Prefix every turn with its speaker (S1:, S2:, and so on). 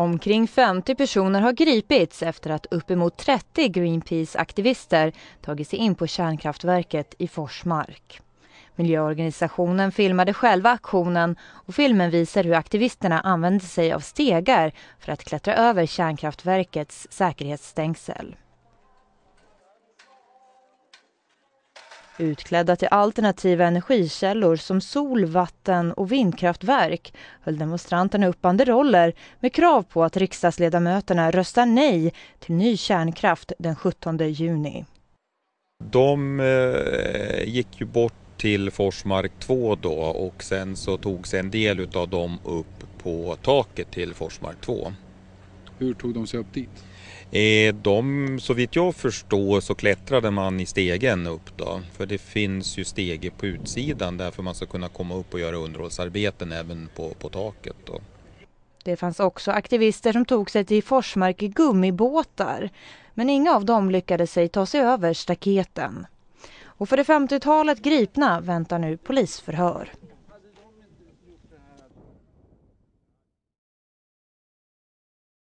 S1: Omkring 50 personer har gripits efter att uppemot 30 Greenpeace-aktivister tagit sig in på kärnkraftverket i Forsmark. Miljöorganisationen filmade själva aktionen och filmen visar hur aktivisterna använde sig av stegar för att klättra över kärnkraftverkets säkerhetsstängsel. Utklädda till alternativa energikällor som sol, vatten och vindkraftverk höll demonstranterna upp roller med krav på att riksdagsledamöterna röstar nej till ny kärnkraft den 17 juni.
S2: De eh, gick ju bort till Forsmark 2 då och sen så togs en del av dem upp på taket till Forsmark 2.
S3: Hur tog de sig upp dit?
S2: Eh, de, så vitt jag förstår så klättrade man i stegen upp då. För det finns ju stege på utsidan därför man ska kunna komma upp och göra underhållsarbeten även på, på taket. Då.
S1: Det fanns också aktivister som tog sig till Forsmark i gummibåtar. Men inga av dem lyckades sig ta sig över staketen. Och för det 50-talet gripna väntar nu
S3: polisförhör.